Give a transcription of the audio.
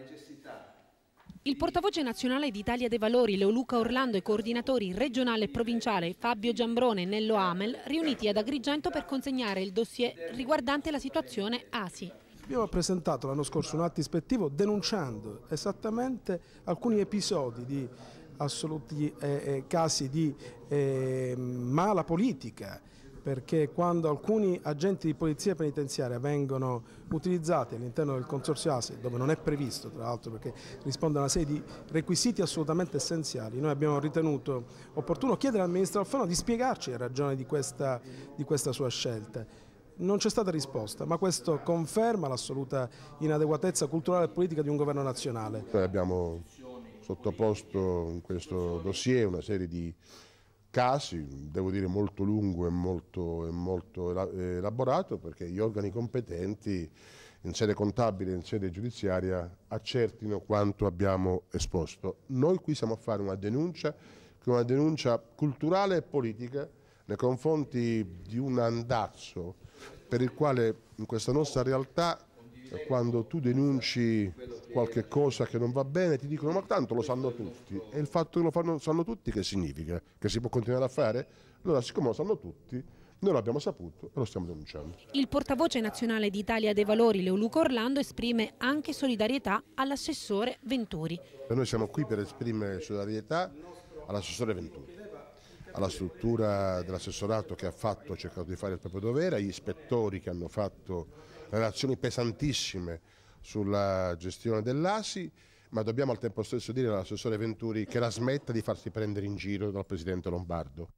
necessità il portavoce nazionale d'Italia dei Valori, Leoluca Orlando, e coordinatori regionale e provinciale Fabio Giambrone e Nello Amel, riuniti ad Agrigento per consegnare il dossier riguardante la situazione ASI. Abbiamo presentato l'anno scorso un atto ispettivo denunciando esattamente alcuni episodi di assoluti eh, eh casi di eh, mala politica perché quando alcuni agenti di polizia penitenziaria vengono utilizzati all'interno del consorzio ASE, dove non è previsto tra l'altro perché risponde a una serie di requisiti assolutamente essenziali, noi abbiamo ritenuto opportuno chiedere al Ministro Alfano di spiegarci le ragioni di questa, di questa sua scelta. Non c'è stata risposta, ma questo conferma l'assoluta inadeguatezza culturale e politica di un governo nazionale. abbiamo sottoposto in questo dossier una serie di casi, devo dire molto lungo e molto, e molto elaborato, perché gli organi competenti in sede contabile e in sede giudiziaria accertino quanto abbiamo esposto. Noi qui siamo a fare una denuncia, che è una denuncia culturale e politica nei confronti di un andazzo per il quale in questa nostra realtà quando tu denunci qualche cosa che non va bene, ti dicono ma tanto lo sanno tutti. E il fatto che lo fanno, sanno tutti che significa? Che si può continuare a fare? Allora siccome lo sanno tutti, noi l'abbiamo saputo e lo stiamo denunciando. Il portavoce nazionale d'Italia dei Valori, Leoluco Orlando, esprime anche solidarietà all'assessore Venturi. Cioè, noi siamo qui per esprimere solidarietà all'assessore Venturi, alla struttura dell'assessorato che ha fatto, ha cercato di fare il proprio dovere, agli ispettori che hanno fatto relazioni pesantissime sulla gestione dell'ASI, ma dobbiamo al tempo stesso dire all'assessore Venturi che la smetta di farsi prendere in giro dal presidente Lombardo.